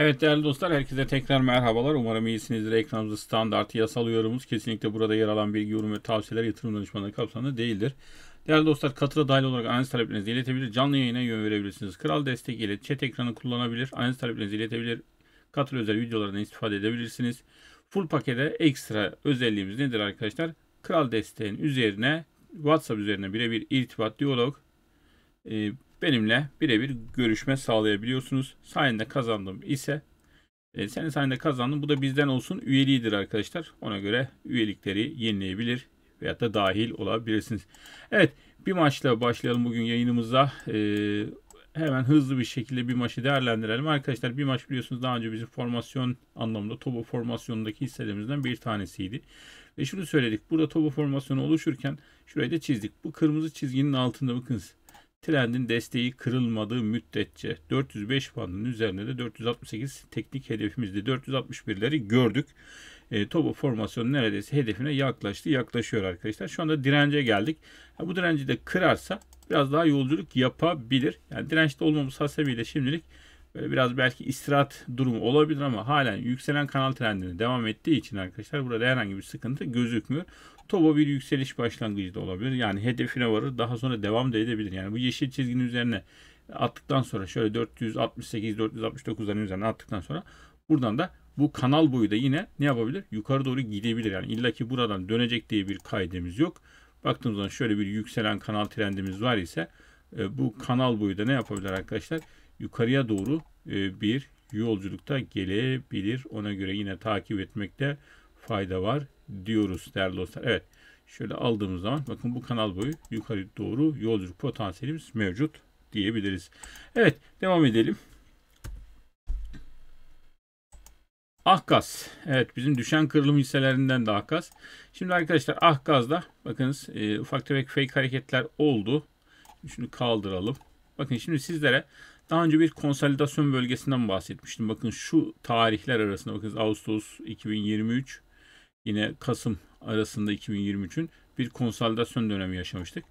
Evet değerli dostlar herkese tekrar merhabalar. Umarım iyisinizdir. Ekranımızda standart yasal uyarımız kesinlikle burada yer alan bilgi, yorum ve tavsiyeler yatırım danışmanlığı kapsamında değildir. Değerli dostlar katıla dahil olarak analiz taleplerinizi iletebilir. Canlı yayına yön verebilirsiniz. Kral destek ile chat ekranı kullanabilir. Analiz taleplerinizi iletebilir. Katıl özel videolardan istifade edebilirsiniz. Full pakete ekstra özelliğimiz nedir arkadaşlar? Kral desteğin üzerine WhatsApp üzerine birebir irtibat, diyalog, e, benimle birebir görüşme sağlayabiliyorsunuz. Sayende kazandım ise e, senin sayende kazandım. Bu da bizden olsun üyeliğidir arkadaşlar. Ona göre üyelikleri yenileyebilir veyahut da dahil olabilirsiniz. Evet bir maçla başlayalım bugün yayınımıza. Ee, hemen hızlı bir şekilde bir maçı değerlendirelim. Arkadaşlar bir maç biliyorsunuz daha önce bizim formasyon anlamında Tobo formasyonundaki hisselerimizden bir tanesiydi. Ve şunu söyledik. Burada Tobo formasyonu oluşurken şurayı da çizdik. Bu kırmızı çizginin altında bakınız. Trendin desteği kırılmadığı müddetçe 405 bandının üzerinde de 468 teknik hedefimizdi. 461'leri gördük. E, Tobo formasyonu neredeyse hedefine yaklaştı. Yaklaşıyor arkadaşlar. Şu anda dirence geldik. Ha, bu direnci de kırarsa biraz daha yolculuk yapabilir. Yani dirençte olmamız hasebiyle şimdilik böyle biraz belki istirahat durumu olabilir ama halen yükselen kanal trendini devam ettiği için arkadaşlar burada herhangi bir sıkıntı gözükmüyor. Tobo bir yükseliş başlangıcı da olabilir. Yani hedefine varır daha sonra devam da edebilir. Yani bu yeşil çizginin üzerine attıktan sonra şöyle 468-469'ların üzerine attıktan sonra buradan da bu kanal boyu da yine ne yapabilir? Yukarı doğru gidebilir. Yani illa ki buradan dönecek diye bir kaydemiz yok. Baktığımız zaman şöyle bir yükselen kanal trendimiz var ise e, bu kanal boyu da ne yapabilir arkadaşlar? Yukarıya doğru e, bir yolculukta gelebilir. Ona göre yine takip etmekte fayda var diyoruz değerli dostlar. Evet. Şöyle aldığımız zaman bakın bu kanal boyu yukarı doğru yolculuk potansiyelimiz mevcut diyebiliriz. Evet devam edelim. Ahkas. Evet bizim düşen kırılım hisselerinden de Ahkas. Şimdi arkadaşlar Ahkas'da bakınız e, ufak tefek fake hareketler oldu. Şunu kaldıralım. Bakın şimdi sizlere daha önce bir konsolidasyon bölgesinden bahsetmiştim. Bakın şu tarihler arasında bakınız Ağustos 2023 yine Kasım arasında 2023'ün bir konsolidasyon dönemi yaşamıştık.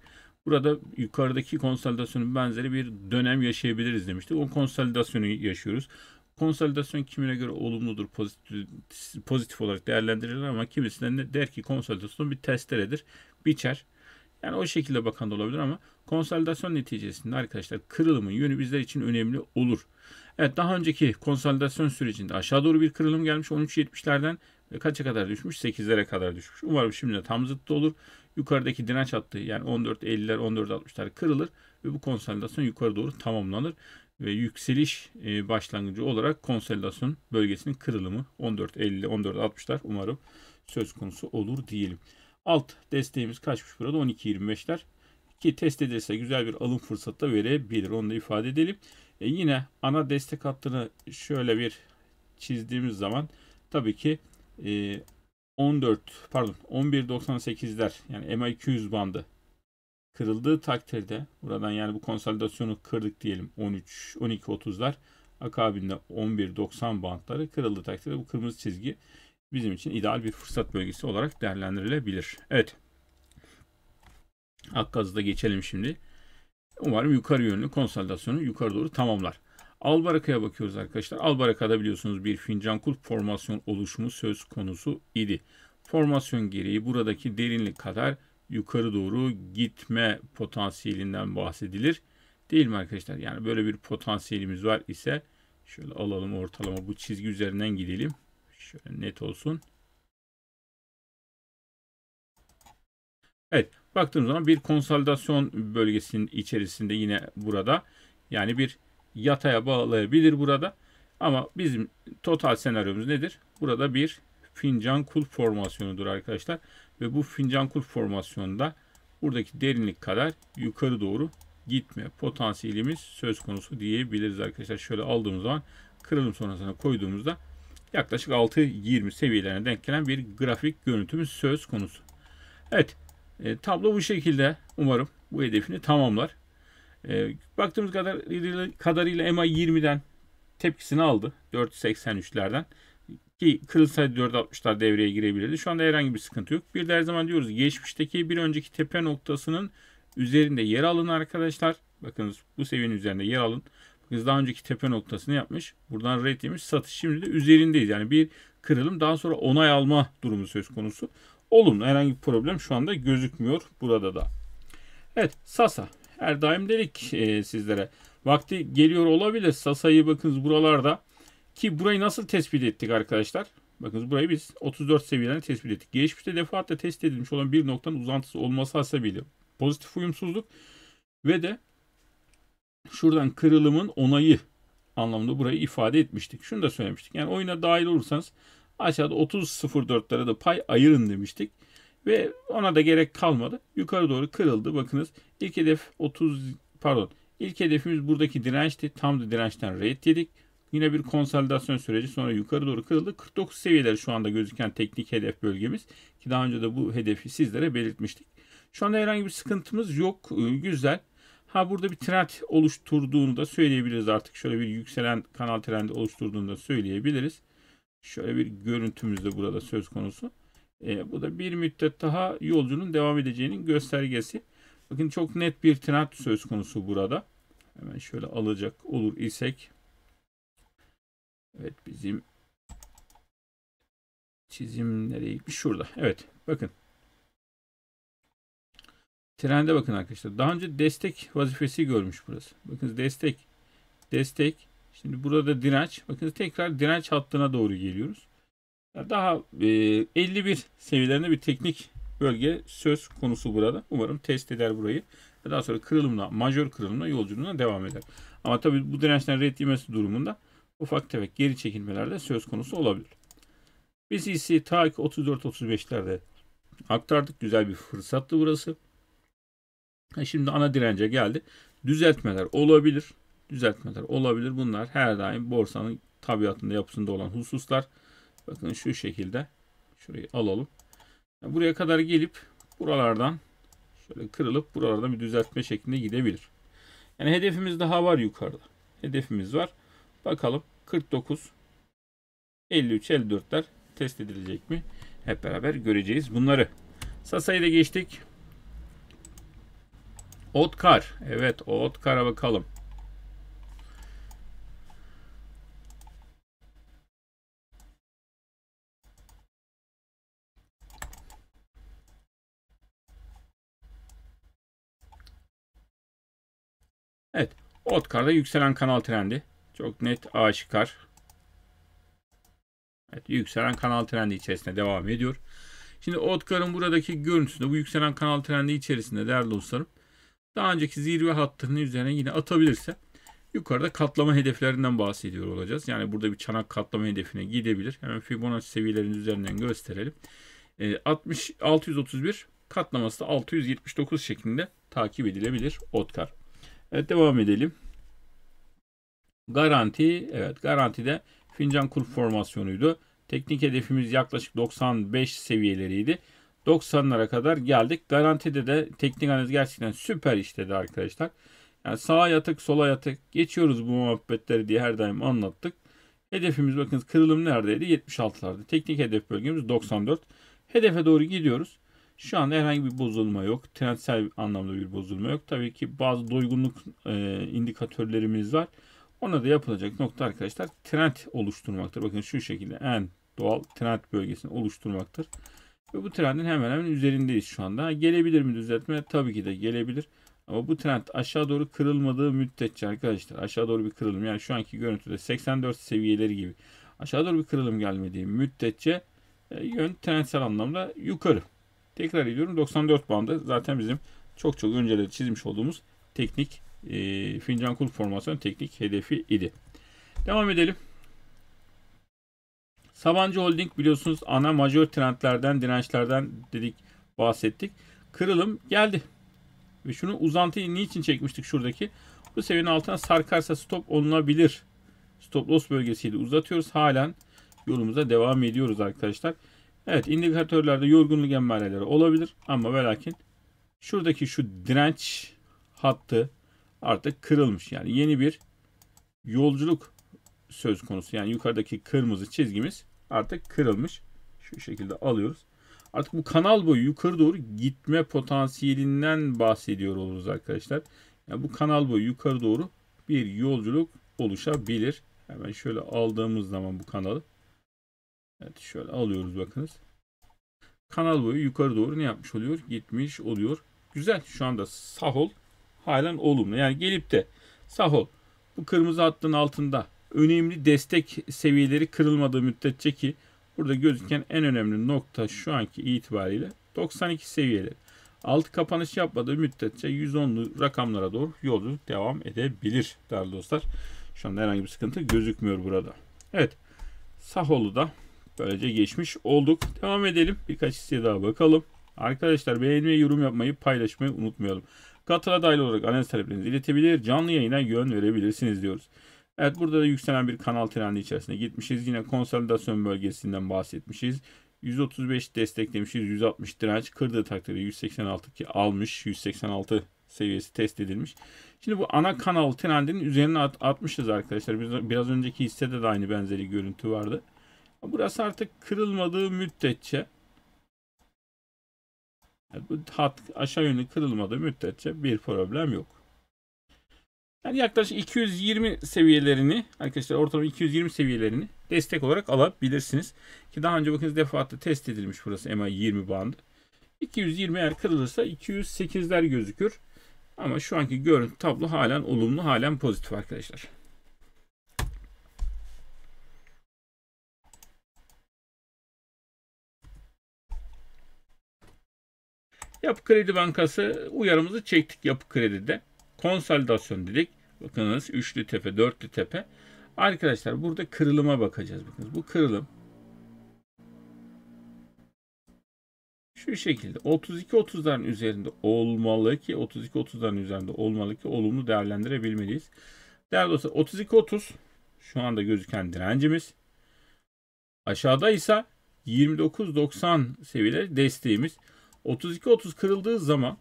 Burada yukarıdaki konsolidasyonun benzeri bir dönem yaşayabiliriz demiştik. O konsolidasyonu yaşıyoruz. Konsolidasyon kimine göre olumludur, pozitif, pozitif olarak değerlendirilir ama kimisinden der ki konsolidasyon bir testeredir, biçer. Yani o şekilde bakan da olabilir ama konsolidasyon neticesinde arkadaşlar kırılımın yönü bizler için önemli olur. Evet daha önceki konsolidasyon sürecinde aşağı doğru bir kırılım gelmiş 13.70'lerden e, kaça kadar düşmüş? 8'lere kadar düşmüş. Umarım şimdi de tam zıttı olur. Yukarıdaki direnç hattı yani 14.50'ler 14.60'lar kırılır ve bu konsolidasyon yukarı doğru tamamlanır ve yükseliş e, başlangıcı olarak konsolidasyon bölgesinin kırılımı 14.50 14.60'lar umarım söz konusu olur diyelim. Alt desteğimiz kaçmış burada 12.25'ler ki test edilse güzel bir alım fırsatı da verebilir. Onu da ifade edelim. E yine ana destek hattını şöyle bir çizdiğimiz zaman tabii ki e, ee, 14 pardon 11.98'ler yani EMA 200 bandı kırıldığı takdirde buradan yani bu konsolidasyonu kırdık diyelim 13 12.30'lar akabinde 11.90 bandları kırıldığı takdirde bu kırmızı çizgi bizim için ideal bir fırsat bölgesi olarak değerlendirilebilir. Evet. Akkaz'ı da geçelim şimdi. Umarım yukarı yönlü konsolidasyonu yukarı doğru tamamlar. Albaraka'ya bakıyoruz arkadaşlar. Albaraka'da biliyorsunuz bir fincan kulp formasyon oluşumu söz konusu idi. Formasyon gereği buradaki derinlik kadar yukarı doğru gitme potansiyelinden bahsedilir. Değil mi arkadaşlar? Yani böyle bir potansiyelimiz var ise şöyle alalım ortalama bu çizgi üzerinden gidelim. Şöyle net olsun. Evet baktığımız zaman bir konsolidasyon bölgesinin içerisinde yine burada yani bir yataya bağlayabilir burada. Ama bizim total senaryomuz nedir? Burada bir fincan kul formasyonudur arkadaşlar. Ve bu fincan kul formasyonunda buradaki derinlik kadar yukarı doğru gitme potansiyelimiz söz konusu diyebiliriz arkadaşlar. Şöyle aldığımız zaman kırılım sonrasına koyduğumuzda yaklaşık 6.20 seviyelerine denk gelen bir grafik görüntümüz söz konusu. Evet e, tablo bu şekilde umarım bu hedefini tamamlar. E, baktığımız kadar kadarıyla EMA 20den tepkisini aldı. 483'lerden. Ki kırılsaydı 460'lar devreye girebilirdi. Şu anda herhangi bir sıkıntı yok. Bir de her zaman diyoruz geçmişteki bir önceki tepe noktasının üzerinde yer alın arkadaşlar. Bakınız bu seviyenin üzerinde yer alın. Bakınız daha önceki tepe noktasını yapmış. Buradan red yemiş. Satış şimdi de üzerindeyiz. Yani bir kırılım daha sonra onay alma durumu söz konusu. Olumlu herhangi bir problem şu anda gözükmüyor burada da. Evet Sasa her daim dedik e, sizlere. Vakti geliyor olabilir. Sasa'yı bakınız buralarda. Ki burayı nasıl tespit ettik arkadaşlar? Bakınız burayı biz 34 seviyelerine tespit ettik. Geçmişte defaatle test edilmiş olan bir noktanın uzantısı olması hasebiyle pozitif uyumsuzluk ve de şuradan kırılımın onayı anlamında burayı ifade etmiştik. Şunu da söylemiştik. Yani oyuna dahil olursanız aşağıda 30.04'lere de pay ayırın demiştik. Ve ona da gerek kalmadı. Yukarı doğru kırıldı. Bakınız İlk hedef 30 pardon ilk hedefimiz buradaki dirençti. Tam da dirençten red yedik. Yine bir konsolidasyon süreci sonra yukarı doğru kırıldı. 49 seviyeleri şu anda gözüken teknik hedef bölgemiz. Ki daha önce de bu hedefi sizlere belirtmiştik. Şu anda herhangi bir sıkıntımız yok. Ee, güzel. Ha burada bir trend oluşturduğunu da söyleyebiliriz artık. Şöyle bir yükselen kanal trendi oluşturduğunu da söyleyebiliriz. Şöyle bir görüntümüz de burada söz konusu. E, bu da bir müddet daha yolcunun devam edeceğinin göstergesi. Bakın çok net bir trend söz konusu burada. Hemen şöyle alacak olur isek. Evet bizim çizim nereye gitmiş? Şurada. Evet bakın. Trende bakın arkadaşlar. Daha önce destek vazifesi görmüş burası. Bakın destek. Destek. Şimdi burada da direnç. Bakın tekrar direnç hattına doğru geliyoruz. Daha 51 e, seviyelerinde bir teknik bölge söz konusu burada. Umarım test eder burayı. Ve daha sonra kırılımla, majör kırılımla yolculuğuna devam eder. Ama tabii bu dirençler red yemesi durumunda ufak tefek geri çekilmeler de söz konusu olabilir. Biz ise ta 34-35'lerde aktardık. Güzel bir fırsattı burası. E şimdi ana dirence geldi. Düzeltmeler olabilir. Düzeltmeler olabilir. Bunlar her daim borsanın tabiatında yapısında olan hususlar. Bakın şu şekilde. Şurayı alalım. Buraya kadar gelip buralardan şöyle kırılıp buralardan bir düzeltme şeklinde gidebilir. Yani hedefimiz daha var yukarıda. Hedefimiz var. Bakalım 49 53 54'ler test edilecek mi? Hep beraber göreceğiz bunları. Sasa'yı da geçtik. Otkar. Evet Otkar'a bakalım. Evet. Otkar'da yükselen kanal trendi. Çok net aşikar. Evet, yükselen kanal trendi içerisinde devam ediyor. Şimdi Otkar'ın buradaki görüntüsünde bu yükselen kanal trendi içerisinde değerli dostlarım daha önceki zirve hattının üzerine yine atabilirse yukarıda katlama hedeflerinden bahsediyor olacağız. Yani burada bir çanak katlama hedefine gidebilir. Hemen Fibonacci seviyelerinin üzerinden gösterelim. E, 60 631 katlaması da 679 şeklinde takip edilebilir Otkar. Evet devam edelim. Garanti, evet garanti de fincan kulp formasyonuydu. Teknik hedefimiz yaklaşık 95 seviyeleriydi. 90'lara kadar geldik. Garantide de teknik analiz gerçekten süper işledi arkadaşlar. Yani sağa yatık, sola yatık geçiyoruz bu muhabbetleri diye her daim anlattık. Hedefimiz bakın kırılım neredeydi? 76'lardı. Teknik hedef bölgemiz 94. Hedefe doğru gidiyoruz. Şu anda herhangi bir bozulma yok. Trendsel anlamda bir bozulma yok. Tabii ki bazı doygunluk e, indikatörlerimiz var. Ona da yapılacak nokta arkadaşlar trend oluşturmaktır. Bakın şu şekilde en doğal trend bölgesini oluşturmaktır. Ve bu trendin hemen hemen üzerindeyiz şu anda. gelebilir mi düzeltme? Tabii ki de gelebilir. Ama bu trend aşağı doğru kırılmadığı müddetçe arkadaşlar aşağı doğru bir kırılım yani şu anki görüntüde 84 seviyeleri gibi aşağı doğru bir kırılım gelmediği müddetçe e, yön trendsel anlamda yukarı. Tekrar ediyorum 94 bandı zaten bizim çok çok önceleri çizmiş olduğumuz teknik e, fincan kul formasyon teknik hedefi idi. Devam edelim. Sabancı Holding biliyorsunuz ana majör trendlerden, dirençlerden dedik, bahsettik. Kırılım geldi. Ve şunu uzantıyı niçin çekmiştik şuradaki? Bu seviyenin altına sarkarsa stop olunabilir. Stop loss bölgesiydi. Uzatıyoruz halen. Yolumuza devam ediyoruz arkadaşlar. Evet indikatörlerde yorgunluk emareleri olabilir ama ve lakin şuradaki şu direnç hattı artık kırılmış. Yani yeni bir yolculuk söz konusu. Yani yukarıdaki kırmızı çizgimiz artık kırılmış. Şu şekilde alıyoruz. Artık bu kanal boyu yukarı doğru gitme potansiyelinden bahsediyor oluruz arkadaşlar. Yani bu kanal boyu yukarı doğru bir yolculuk oluşabilir. Hemen şöyle aldığımız zaman bu kanalı Evet şöyle alıyoruz bakınız. Kanal boyu yukarı doğru ne yapmış oluyor? Gitmiş oluyor. Güzel. Şu anda sahol halen olumlu. Yani gelip de sahol bu kırmızı hattın altında önemli destek seviyeleri kırılmadığı müddetçe ki burada gözüken en önemli nokta şu anki itibariyle 92 seviyeleri. Alt kapanış yapmadığı müddetçe 110'lu rakamlara doğru yolculuk devam edebilir değerli dostlar. Şu anda herhangi bir sıkıntı gözükmüyor burada. Evet. Saholu da Böylece geçmiş olduk. Devam edelim. Birkaç siteye daha bakalım. Arkadaşlar beğenmeyi, yorum yapmayı, paylaşmayı unutmayalım. Katıla dahil olarak analiz taleplerinizi iletebilir, canlı yayına yön verebilirsiniz diyoruz. Evet burada da yükselen bir kanal trendi içerisinde gitmişiz. Yine konsolidasyon bölgesinden bahsetmişiz. 135 desteklemişiz. 160 direnç kırdığı takdirde 186 ki almış. 186 seviyesi test edilmiş. Şimdi bu ana kanal trendinin üzerine at atmışız arkadaşlar. Biraz, biraz önceki hissede de aynı benzeri görüntü vardı. Burası artık kırılmadığı müddetçe bu hat aşağı yönü kırılmadığı müddetçe bir problem yok. Yani yaklaşık 220 seviyelerini arkadaşlar ortalama 220 seviyelerini destek olarak alabilirsiniz. Ki daha önce bakınız defaatle test edilmiş burası MA 20 bandı. 220 eğer kırılırsa 208'ler gözükür. Ama şu anki görüntü tablo halen olumlu halen pozitif arkadaşlar. Yapı Kredi Bankası uyarımızı çektik Yapı Kredi'de. Konsolidasyon dedik. Bakınız üçlü tepe, dörtlü tepe. Arkadaşlar burada kırılıma bakacağız. Bakınız bu kırılım şu şekilde 32-30'ların üzerinde olmalı ki 32-30'ların üzerinde olmalı ki olumlu değerlendirebilmeliyiz. Değerli dostlar 32-30 şu anda gözüken direncimiz. Aşağıda ise 29-90 seviyeleri desteğimiz. 32-30 kırıldığı zaman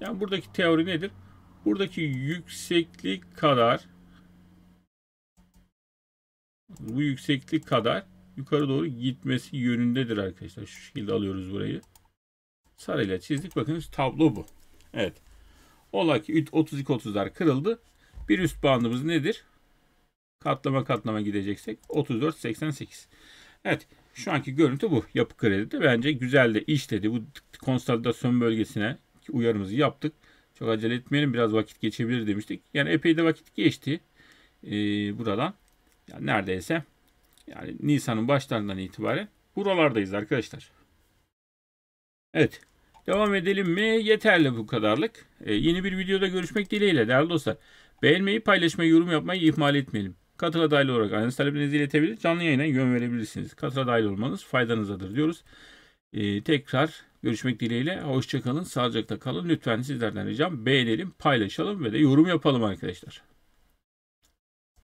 yani buradaki teori nedir? Buradaki yükseklik kadar bu yükseklik kadar yukarı doğru gitmesi yönündedir arkadaşlar. Şu şekilde alıyoruz burayı. Sarıyla çizdik. Bakınız tablo bu. Evet. Ola ki 32-30'lar kırıldı. Bir üst bandımız nedir? Katlama katlama gideceksek 34-88. Evet şu anki görüntü bu yapı kredide. Bence güzel de işledi. Bu konsolidasyon bölgesine uyarımızı yaptık. Çok acele etmeyelim biraz vakit geçebilir demiştik. Yani epey de vakit geçti ee, buradan. Yani neredeyse yani Nisan'ın başlarından itibaren buralardayız arkadaşlar. Evet devam edelim mi? Yeterli bu kadarlık. Ee, yeni bir videoda görüşmek dileğiyle değerli dostlar. Beğenmeyi, paylaşmayı, yorum yapmayı ihmal etmeyelim. Katıl adaylı olarak aynı talebinizi iletebilir. Canlı yayına yön verebilirsiniz. Katıl adaylı olmanız faydanızadır diyoruz. Ee, tekrar görüşmek dileğiyle. Hoşçakalın. Sağlıcakla kalın. Lütfen sizlerden ricam beğenelim, paylaşalım ve de yorum yapalım arkadaşlar.